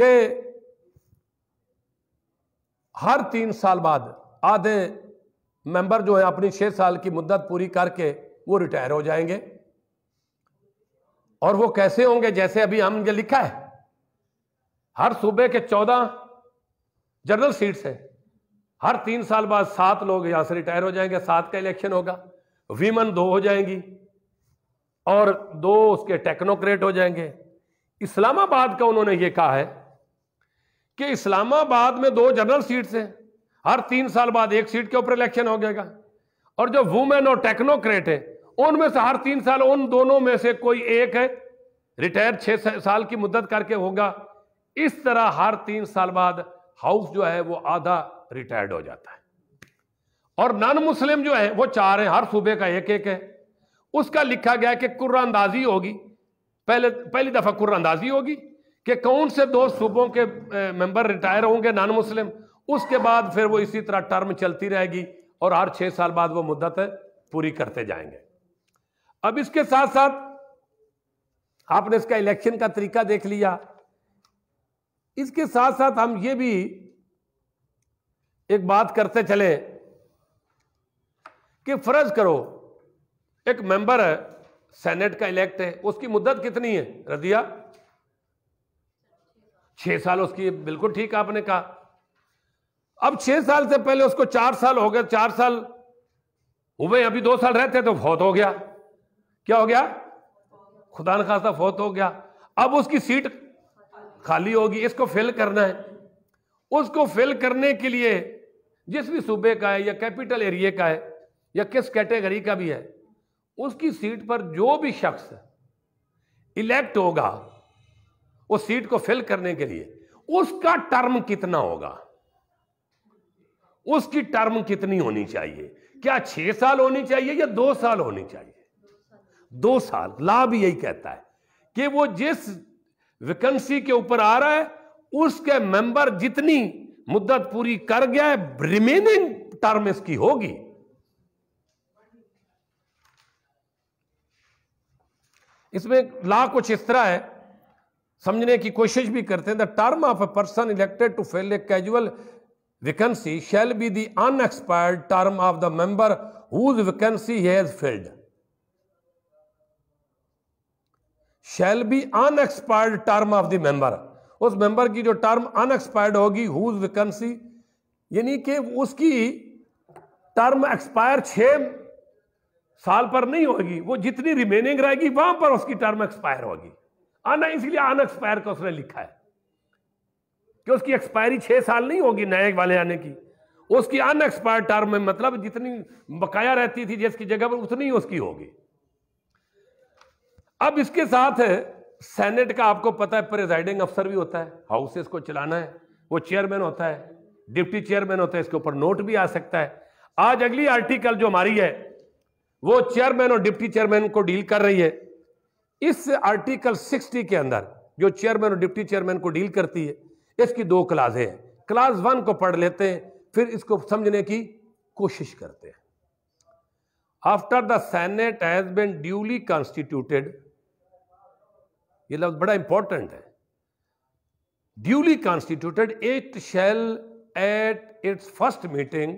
S1: कि हर तीन साल बाद आधे मेंबर जो है अपनी छह साल की मुद्दत पूरी करके वो रिटायर हो जाएंगे और वो कैसे होंगे जैसे अभी हमने लिखा है हर सूबे के चौदह जनरल सीट्स हैं हर तीन साल बाद सात लोग यहां से रिटायर हो जाएंगे सात का इलेक्शन होगा वीमन दो हो जाएंगी और दो उसके टेक्नोक्रेट हो जाएंगे इस्लामाबाद का उन्होंने यह कहा है कि इस्लामाबाद में दो जनरल सीट्स हैं हर तीन साल बाद एक सीट के ऊपर इलेक्शन हो जाएगा और जो वुमेन और टेक्नोक्रेट है उनमें से हर तीन साल उन दोनों में से कोई एक है रिटायर छह साल की मुद्दत करके होगा इस तरह हर तीन साल बाद हाउस जो है वो आधा रिटायर्ड हो जाता है और नॉन मुस्लिम जो है वो चार हैं हर सूबे का एक एक है उसका लिखा गया कि कुर्रानंदाजी होगी पहले पहली दफ़ा कुर्रानंदाजी होगी कि कौन से दो सूबों के मेंबर रिटायर होंगे नॉन मुस्लिम उसके बाद फिर वो इसी तरह टर्म चलती रहेगी और हर छह साल बाद वो मुद्दत पूरी करते जाएंगे अब इसके साथ साथ आपने इसका इलेक्शन का तरीका देख लिया इसके साथ साथ हम ये भी एक बात करते चले कि फर्ज करो एक मेंबर है सेनेट का इलेक्ट है उसकी मुद्दत कितनी है रदिया छह साल उसकी बिल्कुल ठीक आपने कहा अब छह साल से पहले उसको चार साल हो गए चार साल हुए अभी दो साल रहते तो फौत हो गया क्या हो गया खुदा न खासा फौत हो गया अब उसकी सीट खाली होगी इसको फिल करना है उसको फिल करने के लिए जिस भी सूबे का है या कैपिटल एरिए का है या किस कैटेगरी का भी है उसकी सीट पर जो भी शख्स इलेक्ट होगा उस सीट को फिल करने के लिए उसका टर्म कितना होगा उसकी टर्म कितनी होनी चाहिए क्या छह साल होनी चाहिए या दो साल होनी चाहिए दो साल लाभ यही कहता है कि वो जिस वैकेंसी के ऊपर आ रहा है उसके मेंबर जितनी मुद्दत पूरी कर गया है रिमेनिंग टर्म इसकी होगी इसमें ला कुछ इस तरह है समझने की कोशिश भी करते हैं the term of a person elected to fill a casual vacancy shall be the unexpired term of the member whose vacancy has filled shall be unexpired term of the member उस मेंबर की जो term unexpired होगी whose vacancy यानी कि उसकी term expire छ साल पर नहीं होगी वो जितनी रिमेनिंग रहेगी वहां पर उसकी टर्म एक्सपायर होगी आना इसलिए अनएक्सपायर का उसने लिखा है कि उसकी एक्सपायरी छह साल नहीं होगी नए वाले आने की उसकी अनएक्सपायर टर्म में मतलब जितनी बकाया रहती थी जिसकी जगह पर उतनी उसकी होगी अब इसके साथ है सेनेट का आपको पता है प्रिजाइडिंग अफसर भी होता है हाउसेस को चलाना है वो चेयरमैन होता है डिप्टी चेयरमैन होता है इसके ऊपर नोट भी आ सकता है आज अगली आर्टिकल जो हमारी है वो चेयरमैन और डिप्टी चेयरमैन को डील कर रही है इस आर्टिकल 60 के अंदर जो चेयरमैन और डिप्टी चेयरमैन को डील करती है इसकी दो क्लासे हैं क्लास वन को पढ़ लेते हैं फिर इसको समझने की कोशिश करते हैं after the Senate has been duly constituted ये लफ्ज़ बड़ा इंपॉर्टेंट है duly constituted it shall at its first meeting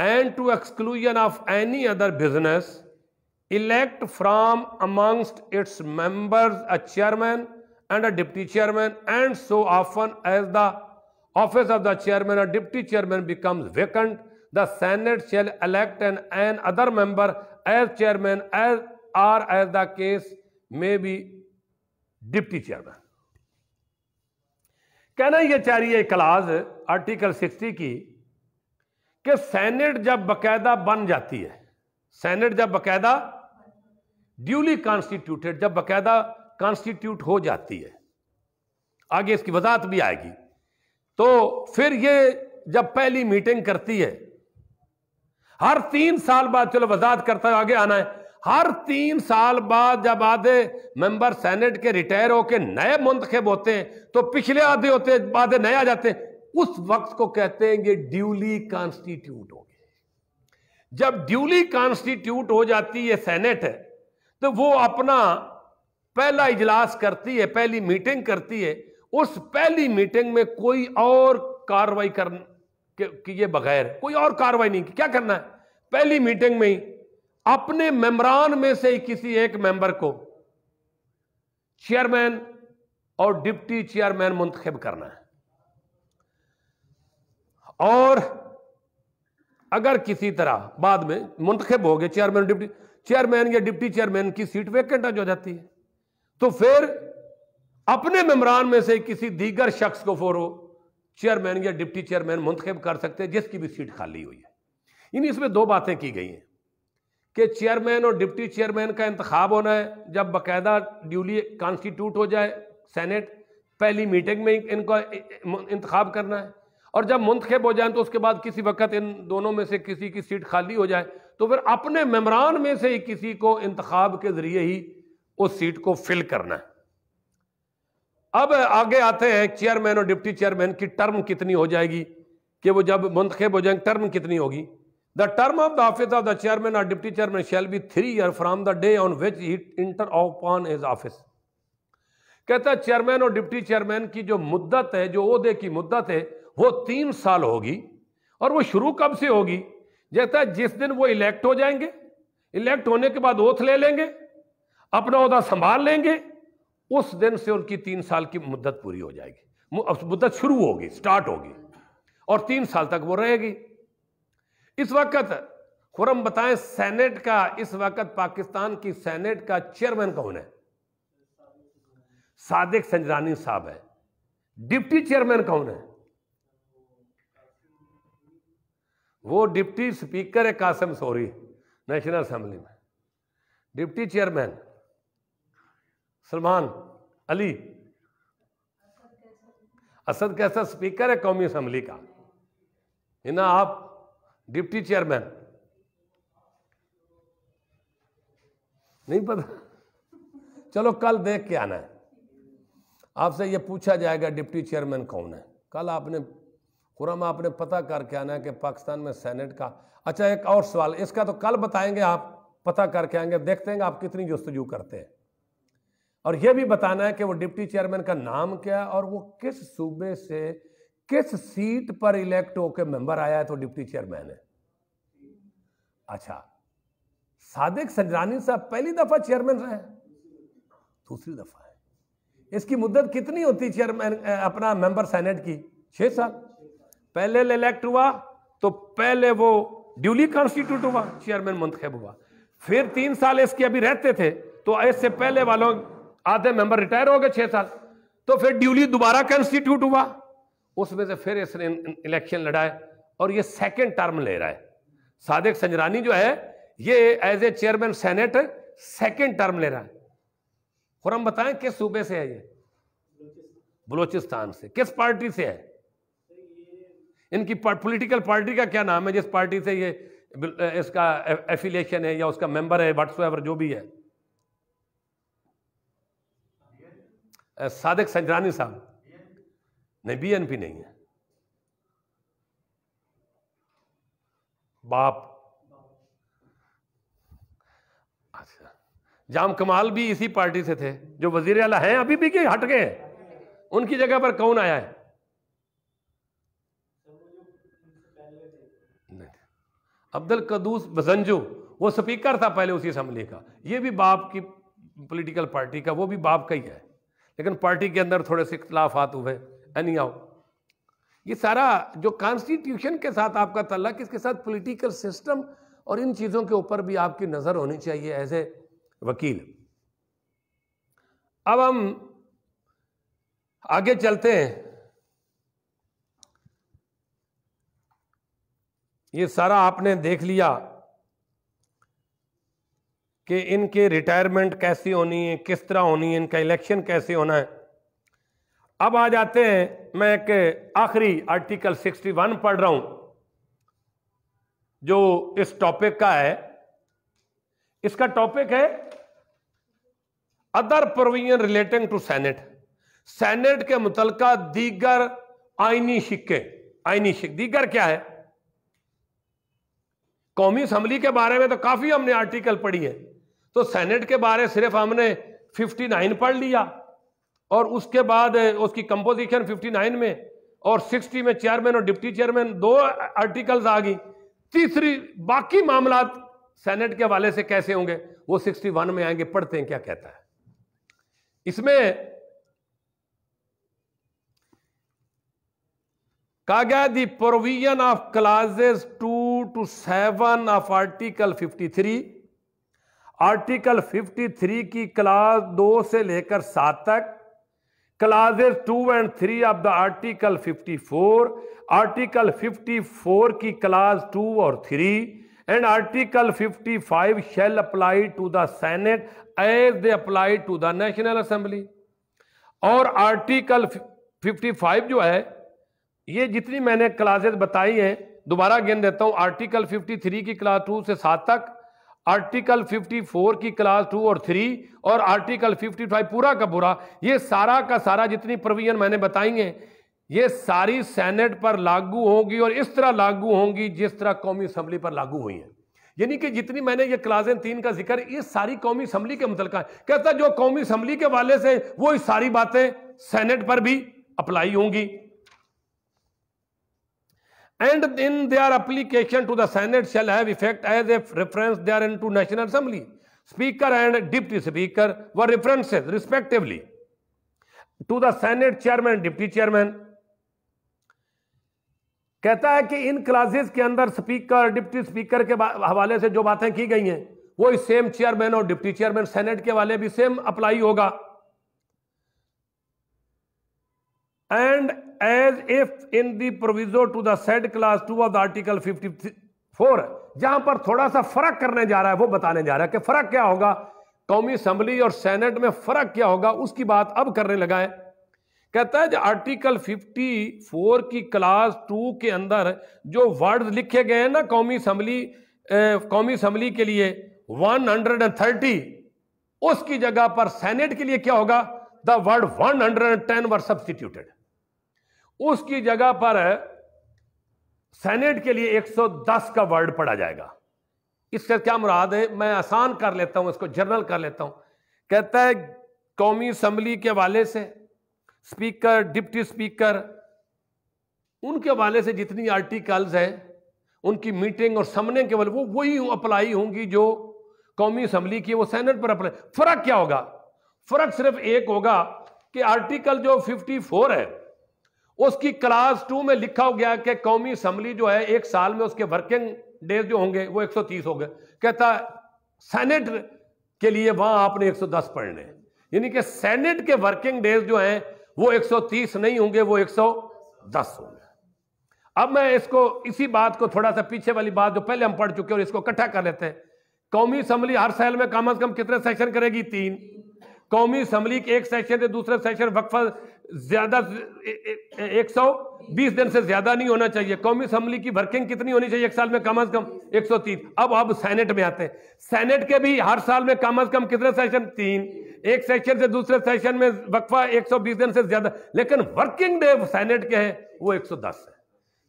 S1: and to exclusion of any other business elect amongst its members a chairman and a deputy chairman and so often as the office of the chairman or deputy chairman becomes vacant the senate shall elect an, an other member as chairman as or as the case may be deputy chairman कहना यह चाह रही है clause article 60 की कि senate जब बकायदा बन जाती है सेनेट जब बकायदा ड्यूली कॉन्स्टिट्यूटेड जब बकायदा कॉन्स्टिट्यूट हो जाती है आगे इसकी वजाहत भी आएगी तो फिर ये जब पहली मीटिंग करती है हर तीन साल बाद चलो वजाहत करता है आगे आना है हर तीन साल बाद जब आधे मेंबर सेनेट के रिटायर होके नए मुंतखब होते हैं तो पिछले आधे होते आधे नए आ जाते हैं उस वक्त को कहते हैं ये ड्यूली कॉन्स्टिट्यूट हो गए जब ड्यूली कॉन्स्टिट्यूट हो जाती है सेनेट है तो वो अपना पहला इजलास करती है पहली मीटिंग करती है उस पहली मीटिंग में कोई और कार्रवाई कर किए बगैर कोई और कार्रवाई नहीं की क्या करना है पहली मीटिंग में ही अपने मेंबरान में से किसी एक मेंबर को चेयरमैन और डिप्टी चेयरमैन मुंतखब करना है और अगर किसी तरह बाद में मुंतखब हो गए चेयरमैन डिप्टी चेयरमैन या डिप्टी चेयरमैन की सीट वैकेंट हो जाती है तो फिर अपने मेम्बरान में से किसी दीगर शख्स को फोरो चेयरमैन या डिप्टी चेयरमैन मुंतखब कर सकते हैं जिसकी भी सीट खाली हुई है इन इसमें दो बातें की गई हैं कि चेयरमैन और डिप्टी चेयरमैन का इंतखब होना है जब बाकायदा ड्यूली कॉन्स्टिट्यूट हो जाए सेनेट पहली मीटिंग में इनका इंतखब करना है और जब मुंतखब हो जाए तो उसके बाद किसी वक्त इन दोनों में से किसी की सीट खाली हो जाए तो फिर अपने ममरान में से ही किसी को इंतखब के ज़रिए ही उस सीट को फिल करना है अब आगे आते हैं चेयरमैन और डिप्टी चेयरमैन की टर्म कितनी हो जाएगी कि वो जब मुंतखब हो जाएंगे टर्म कितनी होगी The term of the office of the chairman or deputy chairman shall be three year from the day on which he enter upon his office. कहता है चेयरमैन और डिप्टी चेयरमैन की जो मुद्दत है जो अहदे की मुद्दत है वो तीन साल होगी और वो शुरू कब से होगी जैसा जिस दिन वो इलेक्ट हो जाएंगे इलेक्ट होने के बाद ओथ ले लेंगे अपना अहदा संभाल लेंगे उस दिन से उनकी तीन साल की मुद्दत पूरी हो जाएगी मुद्दत शुरू होगी स्टार्ट होगी और तीन साल तक वो रहेगी इस वक्त खुरम बताएं सेनेट का इस वक्त पाकिस्तान की सेनेट का चेयरमैन कौन है सादिक संजरानी साहब है डिप्टी चेयरमैन कौन है वो डिप्टी स्पीकर है कासम सोरी नेशनल असेंबली में डिप्टी चेयरमैन सलमान अली असद कैसा स्पीकर है कौमी असेंबली का ना आप डिप्टी चेयरमैन नहीं पता चलो कल देख के आना है आपसे ये पूछा जाएगा डिप्टी चेयरमैन कौन है कल आपने खुरम आपने पता करके आना है कि पाकिस्तान में सेनेट का अच्छा एक और सवाल इसका तो कल बताएंगे आप पता करके आएंगे देखते हैं आप कितनी जस्तजू करते हैं और यह भी बताना है कि वो डिप्टी चेयरमैन का नाम क्या है और वो किस सूबे से किस सीट पर इलेक्ट होकर मेंबर आया है तो डिप्टी चेयरमैन है अच्छा सादिक सजरानी साहब पहली दफा चेयरमैन रहे दूसरी दफा है इसकी मुद्दत कितनी होती चेयरमैन अपना मेंबर सेनेट की छह साल पहले इलेक्ट हुआ तो पहले वो ड्यूली कॉन्स्टिट्यूट हुआ चेयरमैन मंतखब हुआ फिर तीन साल इसके अभी रहते थे तो इससे पहले वालों आधे मेंबर रिटायर हो गए छह साल तो फिर ड्यूली दोबारा कॉन्स्टिट्यूट हुआ उसमें से फिर इसने इलेक्शन है और ये सेकेंड टर्म ले रहा है सादिक संजरानी जो है ये as a chairman senate second term ले रहा है और हम बताएं किस सूबे से है ये बलूचिस्तान से किस पार्टी से है इनकी पॉलिटिकल पार्टी का क्या नाम है जिस पार्टी से ये इसका एफिलिएशन है या उसका मेंबर है वट्स जो भी है सादिक संजरानी साहब नहीं बीएनपी नहीं है बाप अच्छा जाम कमाल भी इसी पार्टी से थे जो वजीर अला हैं अभी भी के हट गए उनकी जगह पर कौन आया है अब्दुल कदूस बजंजू वो स्पीकर था पहले उसी असम्बली का ये भी बाप की पॉलिटिकल पार्टी का वो भी बाप का ही है लेकिन पार्टी के अंदर थोड़े से इख्तलाफात हुए एनी आओ ये सारा जो कॉन्स्टिट्यूशन के साथ आपका तल्ला किसके साथ पॉलिटिकल सिस्टम और इन चीज़ों के ऊपर भी आपकी नज़र होनी चाहिए एज ए वकील अब हम आगे चलते हैं ये सारा आपने देख लिया कि इनके रिटायरमेंट कैसी होनी है किस तरह होनी है इनका इलेक्शन कैसे होना है अब आ जाते हैं मैं एक आखिरी आर्टिकल 61 पढ़ रहा हूं जो इस टॉपिक का है इसका टॉपिक है other provision relating to senate senate के मुतलका दीगर आइनी सिक्के आइनी शिक दीगर क्या है कौमी असम्बली के बारे में तो काफी हमने आर्टिकल पढ़ी है तो सेनेट के बारे सिर्फ हमने 59 पढ़ लिया और उसके बाद उसकी कंपोजिशन 59 में और 60 में चेयरमैन और डिप्टी चेयरमैन दो आर्टिकल्स आ गई तीसरी बाकी मामला सेनेट के हवाले से कैसे होंगे वो 61 में आएंगे पढ़ते हैं क्या कहता है इसमें कहा गया the provision of clauses two to seven of article 53 article 53 की क्लास दो से लेकर सात तक clauses two and three of the article 54 article 54 की क्लास टू और थ्री and article 55 shall apply to the senate as they apply to the national assembly और आर्टिकल 55 जो है ये जितनी मैंने क्लासेस बताई हैं दोबारा गेंद देता हूं आर्टिकल 53 की क्लास टू से सात तक आर्टिकल 54 की क्लास टू और थ्री और आर्टिकल 55 पूरा का पूरा ये सारा का सारा जितनी प्रोविजन मैंने बताई है ये सारी सेनेट पर लागू होंगी और इस तरह लागू होंगी जिस तरह कौमी असम्बली पर लागू हुई हैं यानी कि जितनी मैंने ये क्लासें तीन का जिक्र ये सारी कौमी असम्बली के मुतल है कहता जो कौमी असम्बली के वाले से वो सारी बातें सेनेट पर भी अप्लाई होंगी and in their application to the senate shall have effect as a reference thereunto national assembly speaker and deputy speaker were references respectively to the senate chairman deputy chairman कहता है कि इन classes के अंदर speaker deputy speaker के हवाले से जो बातें की गई हैं वो सेम चेयरमैन और डिप्टी चेयरमैन सेनेट के वाले भी सेम अप्लाई होगा as if in in proviso to the said clause two of the article fifty four जहां पर थोड़ा सा फर्क करने जा रहा है वो बताने जा रहा है कि फर्क क्या होगा कौमी असम्बली और सेनेट में फर्क क्या होगा उसकी बात अब करने लगा है कहता है जो आर्टिकल 54 की क्लास टू के अंदर जो वर्ड लिखे गए हैं ना कौमी असम्बली कौमी असम्बली के लिए 130 उसकी जगह पर सेनेट के लिए क्या होगा द वर्ड 110 वर सब्सटीट्यूटेड उसकी जगह पर सेनेट के लिए 110 का वर्ड पढ़ा जाएगा इससे क्या मुराद है मैं आसान कर लेता हूं इसको जनरल कर लेता हूं कहता है कौमी असम्बली के वाले से स्पीकर डिप्टी स्पीकर उनके वाले से जितनी आर्टिकल्स हैं उनकी मीटिंग और सामने वाले वो वही अप्लाई होंगी जो कौमी असम्बली की वो सेनेट पर अप्लाई फर्क क्या होगा फर्क सिर्फ एक होगा कि आर्टिकल जो 54 है उसकी क्लास टू में लिखा हो गया कि कौमी असम्बली जो है एक साल में उसके वर्किंग डेज जो होंगे वो 130 हो गए कहता सेनेट के लिए वहां आपने 110 पढ़ने यानी कि सेनेट के वर्किंग डेज जो हैं वो 130 नहीं होंगे वो 110 होंगे अब मैं इसको इसी बात को थोड़ा सा पीछे वाली बात जो पहले हम पढ़ चुके और इसको इकट्ठा कर लेते हैं कौमी असम्बली हर साल में कम अज कम कितने सेक्शन करेगी तीन कौमी असम्बली के एक सेक्शन से दूसरे सेक्शन वक्फा ज्यादा एक सौ बीस दिन से ज्यादा नहीं होना चाहिए कौमी असम्बली की वर्किंग कितनी होनी चाहिए एक साल में कम अज कम एक सौ तीस अब अब सैनेट में आते हैं सैनेट के भी हर साल में कम अज कम कितने सेशन तीन एक सेशन से दूसरे सेशन में वक्फा एक सौ बीस दिन से ज्यादा लेकिन वर्किंग डे सैनेट के है वो एक सौ दस है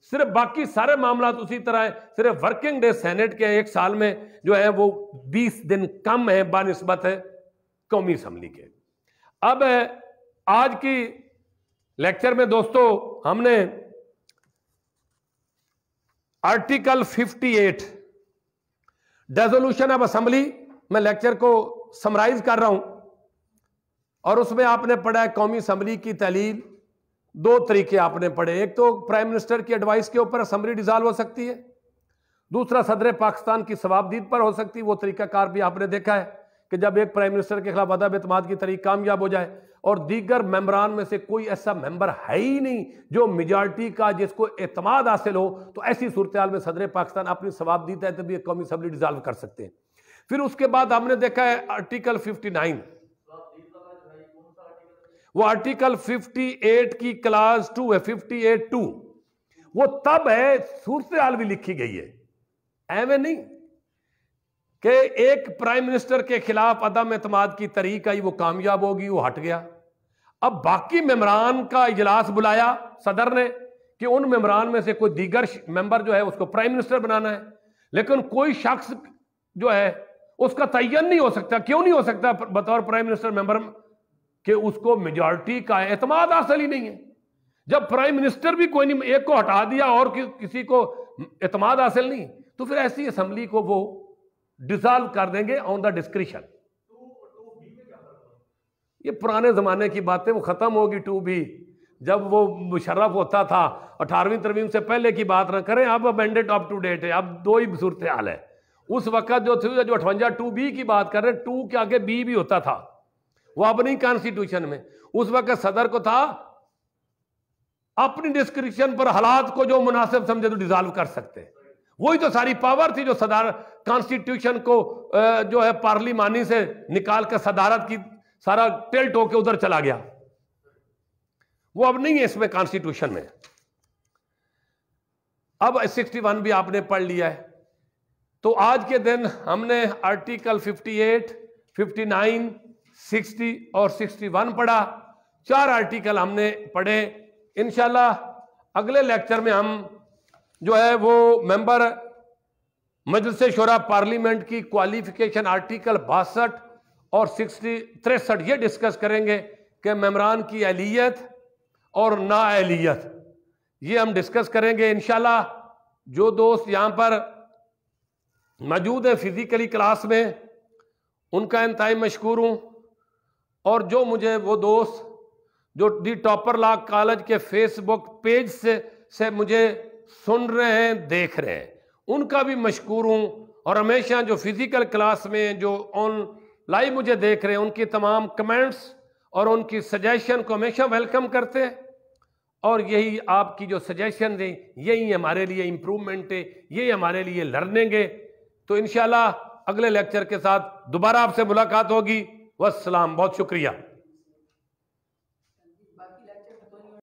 S1: सिर्फ बाकी सारे मामला उसी तरह है सिर्फ वर्किंग डे सैनेट के एक साल में जो है वो बीस दिन कम है बानस्बत है कौमी असम्बली के अब आज की लेक्चर में दोस्तों हमने आर्टिकल 58 डेजोल्यूशन ऑफ असेंबली मैं लेक्चर को समराइज कर रहा हूं और उसमें आपने पढ़ा है कौमी असम्बली की तहलील दो तरीके आपने पढ़े एक तो प्राइम मिनिस्टर की एडवाइस के ऊपर असम्बली डिजॉल्व हो सकती है दूसरा सदर पाकिस्तान की सवाबदीद पर हो सकती है वो तरीकाकार भी आपने देखा है कि जब एक प्राइम मिनिस्टर के खिलाफ अदब अतमाद की तरीक कामयाब हो जाए और दीगर मेम्बरान में से कोई ऐसा मेंबर है ही नहीं जो मेजॉरिटी का जिसको अतमाद हासिल हो तो ऐसी सूरत में सदर पाकिस्तान अपनी तहत तभी कौमी असम्बली डिजॉल्व कर सकते हैं फिर उसके बाद हमने देखा है आर्टिकल फिफ्टी नाइन वो आर्टिकल फिफ्टी एट की क्लास टू है फिफ्टी एट टू वो तब है सूरत भी लिखी गई है एवं नहीं कि एक प्राइम मिनिस्टर के खिलाफ अदम एतमाद की तरीका ही वो कामयाब होगी वो हट गया अब बाकी मेम्बरान का इजलास बुलाया सदर ने कि उन मेम्बरान में से कोई दीगर मेंबर जो है उसको प्राइम मिनिस्टर बनाना है लेकिन कोई शख्स जो है उसका तयन नहीं हो सकता क्यों नहीं हो सकता बतौर प्राइम मिनिस्टर मेंबर कि उसको मेजॉरिटी का एतमाद हासिल ही नहीं है जब प्राइम मिनिस्टर भी कोई नहीं एक को हटा दिया और कि, किसी को एतमाद हासिल नहीं तो फिर ऐसी असम्बली को वो डिजॉल्व कर देंगे ऑन द डिस्क्रिशन ये पुराने ज़माने की बातें वो ख़त्म होगी टू भी जब वो मुशर्रफ होता था अठारहवीं तरवीम से पहले की बात ना करें अब मैंडेट अप टू डेट है अब दो ही सूरत हाल है उस वक्त जो थी जो अठवंजा टू बी की बात कर रहे हैं टू के आगे बी भी होता था वो अपनी कॉन्स्टिट्यूशन में उस वक्त सदर को था अपनी डिस्क्रिप्शन पर हालात को जो मुनासिब समझे तो डिजॉल्व कर सकते वही तो सारी पावर थी जो सदार कॉन्स्टिट्यूशन को जो है पार्लिमानी से निकाल कर सदारत की सारा टेल टो के उधर चला गया वो अब नहीं है इसमें कॉन्स्टिट्यूशन में अब सिक्सटी वन भी आपने पढ़ लिया है तो आज के दिन हमने आर्टिकल 58, 59, 60 और 61 पढ़ा चार आर्टिकल हमने पढ़े इनशाला अगले लेक्चर में हम जो है वो मेंबर मजलिस शोरा पार्लियामेंट की क्वालिफिकेशन आर्टिकल बासठ और सिक्सटी तिरसठ ये डिस्कस करेंगे कि ममरान की अलियत और ना नाअलियत ये हम डिस्कस करेंगे इन जो दोस्त यहाँ पर मौजूद हैं फिज़िकली क्लास में उनका इंतहाई मशहूर हूँ और जो मुझे वो दोस्त जो दी टॉपर लाग कॉलेज के फेसबुक पेज से से मुझे सुन रहे हैं देख रहे हैं उनका भी मशहूर हूँ और हमेशा जो फिज़िकल क्लास में जो ऑन लाइव मुझे देख रहे हैं उनकी तमाम कमेंट्स और उनकी सजेशन को हमेशा वेलकम करते हैं और यही आपकी जो सजेशन दें यही हमारे लिए इम्प्रूवमेंट है यही हमारे लिए लर्निंग है तो इन अगले लेक्चर के साथ दोबारा आपसे मुलाकात होगी वसलाम बहुत शुक्रिया